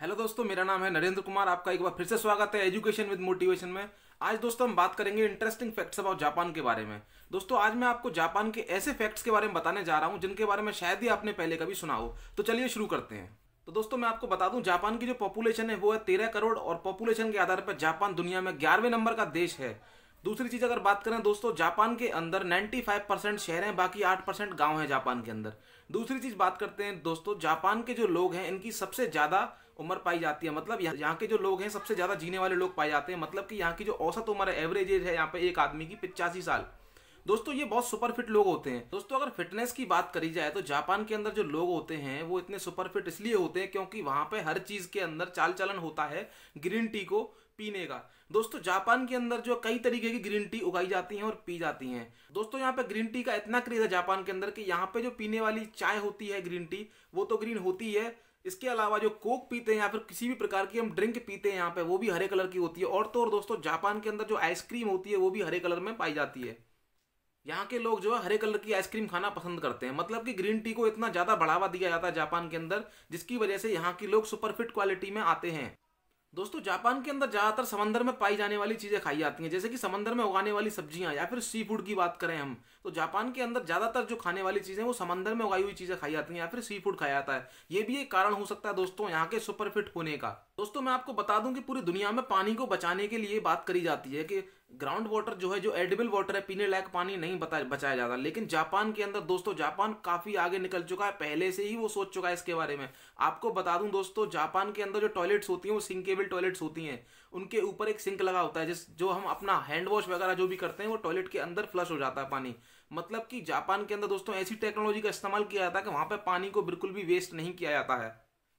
hello दोस्तों मेरा नाम है नरेंद्र कुमार आपका एक बार फिर से स्वागत है एजुकेशन विद मोटिवेशन में आज दोस्तों हम बात करेंगे इंटरेस्टिंग फैक्ट्स अबाउट जापान के बारे में दोस्तों आज मैं आपको जापान के ऐसे फैक्ट्स के बारे में बताने जा रहा हूं जिनके बारे में शायद ही आपने पहले कभी सुना हो तो चलिए शुरू करते हैं तो दोस्तों मैं आपको बता दूं जापान की जो पॉपुलेशन है वो है तेरह करोड़ और पॉपुलेशन के आधार पर जापान दुनिया में ग्यारहवें नंबर का देश है दूसरी चीज अगर बात करें दोस्तों जापान के अंदर 95 परसेंट शहर हैं बाकी 8 परसेंट गाँव हैं जापान के अंदर दूसरी चीज बात करते हैं दोस्तों जापान के जो लोग हैं इनकी सबसे ज्यादा उम्र पाई जाती है मतलब यहाँ के जो लोग हैं सबसे ज़्यादा जीने वाले लोग पाए जाते हैं मतलब कि यहाँ की जो औसत उम्र है एवरेज एज है यहाँ पे एक आदमी की पिचासी साल दोस्तों ये बहुत सुपर फिट लोग होते हैं दोस्तों अगर फिटनेस की बात करी जाए तो जापान के अंदर जो लोग होते हैं वो इतने सुपर फिट इसलिए होते हैं क्योंकि वहाँ पे हर चीज़ के अंदर चाल चलन होता है ग्रीन टी को पीने का दोस्तों जापान के अंदर जो कई तरीके की ग्रीन टी उगाई जाती हैं और पी जाती हैं दोस्तों यहाँ पे ग्रीन टी का इतना क्रेज है जापान के अंदर कि यहाँ पे जो पीने वाली चाय होती है ग्रीन टी वो तो ग्रीन होती है इसके अलावा जो कोक पीते हैं या फिर किसी भी प्रकार की हम ड्रिंक पीते हैं यहाँ पे वो भी हरे कलर की होती है और तो और दोस्तों जापान के अंदर जो आइसक्रीम होती है वो भी हरे कलर में पाई जाती है यहाँ के लोग जो है हरे कलर की आइसक्रीम खाना पसंद करते हैं मतलब कि ग्रीन टी को इतना ज़्यादा बढ़ावा दिया जाता है जापान के अंदर जिसकी वजह से यहाँ के लोग सुपरफिट क्वालिटी में आते हैं दोस्तों जापान के अंदर ज़्यादातर समंदर में पाई जाने वाली चीज़ें खाई जाती हैं जैसे कि समंदर में उगाने वाली सब्जियां या फिर सी फूड की बात करें हम तो जापान के अंदर ज़्यादातर जो खाने वाली चीज़ें वो समंदर में उगाई हुई चीज़ें खाई जाती हैं या फिर सी फूड खाया जाता है ये भी एक कारण हो सकता है दोस्तों यहाँ के सुपरफिट होने का दोस्तों मैं आपको बता दूं कि पूरी दुनिया में पानी को बचाने के लिए बात करी जाती है कि ग्राउंड वाटर जो है जो एडिबल वाटर है पीने लायक पानी नहीं बता बचाया जाता लेकिन जापान के अंदर दोस्तों जापान काफ़ी आगे निकल चुका है पहले से ही वो सोच चुका है इसके बारे में आपको बता दूं दोस्तों जापान के अंदर जो टॉयलेट्स होती हैं वो सिंकेबल टॉयलेट्स होती हैं उनके ऊपर एक सिंक लगा होता है जिस जो हम अपना हैंड वॉश वगैरह जो भी करते हैं वो टॉयलेट के अंदर फ्लश हो जाता है पानी मतलब कि जापान के अंदर दोस्तों ऐसी टेक्नोलॉजी का इस्तेमाल किया जाता है कि वहाँ पर पानी को बिल्कुल भी वेस्ट नहीं किया जाता है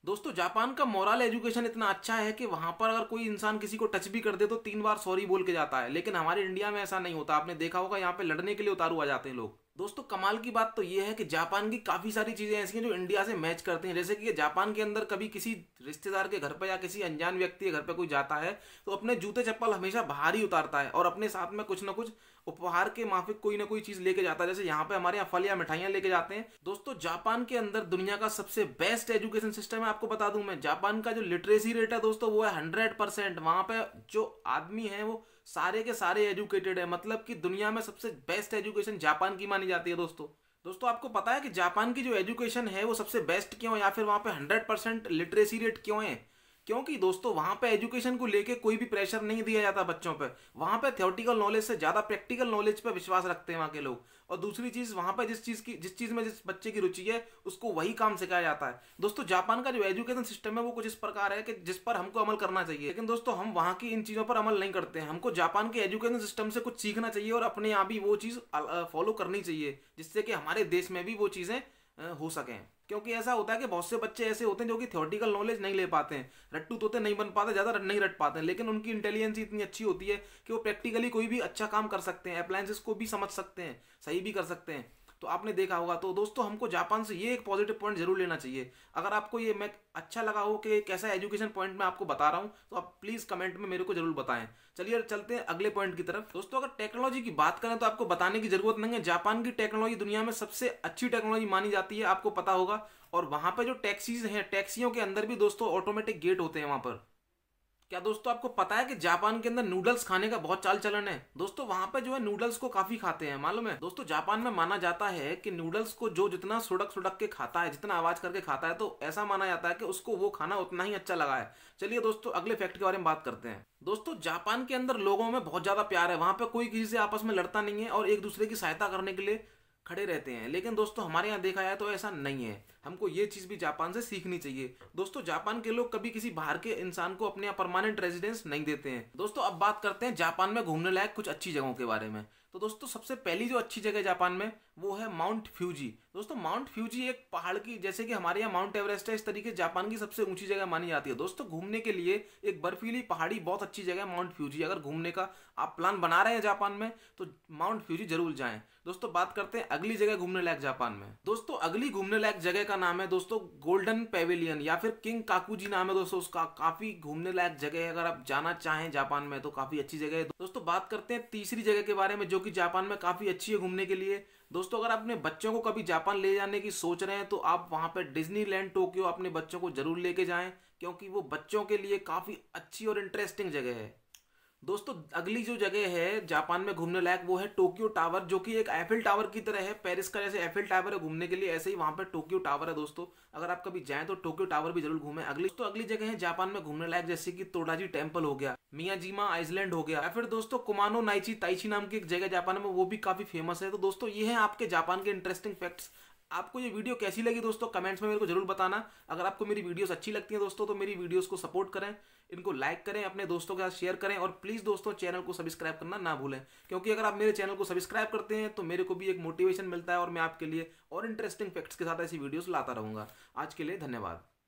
दोस्तों जापान का मॉरल एजुकेशन इतना अच्छा है कि वहां पर अगर कोई इंसान किसी को टच भी कर दे तो तीन बार सॉरी बोल के जाता है लेकिन हमारे इंडिया में ऐसा नहीं होता आपने देखा होगा यहाँ पे लड़ने के लिए उतारू आ जाते हैं लोग दोस्तों कमाल की बात तो ये है कि जापान की काफ़ी सारी चीज़ें ऐसी हैं जो इंडिया से मैच करते हैं जैसे कि ये जापान के अंदर कभी किसी रिश्तेदार के घर पर या किसी अनजान व्यक्ति के घर पर कोई जाता है तो अपने जूते चप्पल हमेशा बाहर ही उतारता है और अपने साथ में कुछ ना कुछ उपहार के माफिक कोई ना कोई चीज़ लेके जाता है जैसे यहाँ पे हमारे यहाँ फल या मिठाइयाँ लेके जाते हैं दोस्तों जापान के अंदर दुनिया का सबसे बेस्ट एजुकेशन सिस्टम है आपको बता दूँ मैं जापान का जो लिटरेसी रेट है दोस्तों वो है हंड्रेड परसेंट वहाँ जो आदमी है वो सारे के सारे एजुकेटेड है मतलब कि दुनिया में सबसे बेस्ट एजुकेशन जापान की मानी जाती है दोस्तों दोस्तों आपको पता है कि जापान की जो एजुकेशन है वो सबसे बेस्ट क्यों है या फिर वहाँ पे हंड्रेड परसेंट लिटरेसी रेट क्यों है क्योंकि दोस्तों वहां पे एजुकेशन को लेके कोई भी प्रेशर नहीं दिया जाता बच्चों पे वहां पे थियोटिकल नॉलेज से ज़्यादा प्रैक्टिकल नॉलेज पे विश्वास रखते हैं वहाँ के लोग और दूसरी चीज़ वहां पे जिस चीज़ की जिस चीज़ में जिस बच्चे की रुचि है उसको वही काम सिखाया जाता है दोस्तों जापान का जो एजुकेशन सिस्टम है वो कुछ इस प्रकार है कि जिस पर हमको अमल करना चाहिए लेकिन दोस्तों हम वहां की इन चीज़ों पर अमल नहीं करते हैं हमको जापान के एजुकेशन सिस्टम से कुछ सीखना चाहिए और अपने आप ही वो चीज़ फॉलो करनी चाहिए जिससे कि हमारे देश में भी वो चीज़ें हो सकें क्योंकि ऐसा होता है कि बहुत से बच्चे ऐसे होते हैं जो कि थियोरटिकल नॉलेज नहीं ले पाते हैं रट्टू तोते नहीं बन पाते ज़्यादा नहीं रट पाते हैं लेकिन उनकी इंटेलिजेंस इतनी अच्छी होती है कि वो प्रैक्टिकली कोई भी अच्छा काम कर सकते हैं अप्लाइंसेस को भी समझ सकते हैं सही भी कर सकते हैं तो आपने देखा होगा तो दोस्तों हमको जापान से ये एक पॉजिटिव पॉइंट जरूर लेना चाहिए अगर आपको ये मैं अच्छा लगा हो कि कैसा एजुकेशन पॉइंट मैं आपको बता रहा हूँ तो आप प्लीज़ कमेंट में मेरे को जरूर बताएं चलिए चलते हैं अगले पॉइंट की तरफ दोस्तों अगर टेक्नोलॉजी की बात करें तो आपको बताने की जरूरत नहीं है जापान की टेक्नोलॉजी दुनिया में सबसे अच्छी टेक्नोलॉजी मानी जाती है आपको पता होगा और वहाँ पर जो टैक्सीज हैं टैक्सियों के अंदर भी दोस्तों ऑटोमेटिक गेट होते हैं वहाँ पर क्या दोस्तों आपको पता है कि जापान के अंदर नूडल्स खाने का बहुत चाल चलन है दोस्तों वहाँ पे जो है नूडल्स को काफी खाते हैं मालूम है दोस्तों जापान में माना जाता है कि नूडल्स को जो जितना सुड़क सुड़क के खाता है जितना आवाज करके खाता है तो ऐसा माना जाता है कि उसको वो खाना उतना ही अच्छा लगा है चलिए दोस्तों अगले फैक्ट के बारे में बात करते हैं दोस्तों जापान के अंदर लोगों में बहुत ज्यादा प्यार है वहाँ पे कोई किसी से आपस में लड़ता नहीं है और एक दूसरे की सहायता करने के लिए खड़े रहते हैं लेकिन दोस्तों हमारे यहाँ देखा जाए तो ऐसा नहीं है हमको ये चीज़ भी जापान से सीखनी चाहिए दोस्तों जापान के लोग कभी किसी बाहर के इंसान को अपने परमानेंट रेजिडेंस नहीं देते हैं दोस्तों अब बात करते हैं जापान में घूमने लायक कुछ अच्छी जगहों के बारे में तो दोस्तों सबसे पहली जो अच्छी जगह जापान में वो है माउंट फ्यूजी दोस्तों माउंट फ्यूजी एक पहाड़ की जैसे कि हमारे यहाँ माउंट एवरेस्ट है इस तरीके जापान की सबसे ऊंची जगह मानी जाती है दोस्तों घूमने के लिए एक बर्फीली पहाड़ी बहुत अच्छी जगह है माउंट फ्यूजी अगर घूमने का आप प्लान बना रहे हैं जापान में तो माउंट फ्यूजी जरूर जाए दोस्तों बात करते हैं अगली जगह घूमने लायक जापान में दोस्तों अगली घूमने लायक जगह का नाम है दोस्तों गोल्डन पेविलियन या फिर किंग काकूजी नाम है दोस्तों उसका काफी घूमने लायक जगह है अगर आप जाना चाहें जापान में तो काफी अच्छी जगह है दोस्तों बात करते हैं तीसरी जगह के बारे में जो कि जापान में काफी अच्छी है घूमने के लिए दोस्तों अगर आप अपने बच्चों को कभी जापान ले जाने की सोच रहे हैं तो आप वहां पर डिज्नीलैंड टोक्यो अपने बच्चों को जरूर लेके जाएं क्योंकि वो बच्चों के लिए काफी अच्छी और इंटरेस्टिंग जगह है दोस्तों अगली जो जगह है जापान में घूमने लायक वो है टोक्यो टावर जो कि एक एफिल टावर की तरह है पेरिस का जैसे एफिल टावर है घूमने के लिए ऐसे ही वहां पर टोक्यो टावर है दोस्तों अगर आप कभी जाएं तो टोक्यो टावर भी जरूर घूमें अगली तो अगली जगह है जापान में घूमने लायक जैसे कि तोडाजी टेम्पल हो गया मियाजीमा आइसलैंड हो गया या फिर दोस्तों कुमानो नाइची ताइची नाम की एक जगह जापान में वो भी काफी फेमस है तो दोस्तों ये है आपके जापान के इंटरेस्टिंग फैक्ट्स आपको ये वीडियो कैसी लगी दोस्तों कमेंट्स में मेरे को जरूर बताना अगर आपको मेरी वीडियोस अच्छी लगती हैं दोस्तों तो मेरी वीडियोस को सपोर्ट करें इनको लाइक करें अपने दोस्तों के साथ शेयर करें और प्लीज़ दोस्तों चैनल को सब्सक्राइब करना ना भूलें क्योंकि अगर आप मेरे चैनल को सब्सक्राइब करते हैं तो मेरे को भी एक मोटिवेशन मिलता है और मैं आपके लिए और इंटरेस्टिंग फैक्ट्स के साथ ऐसी वीडियोज़ लाता रहूँगा आज के लिए धन्यवाद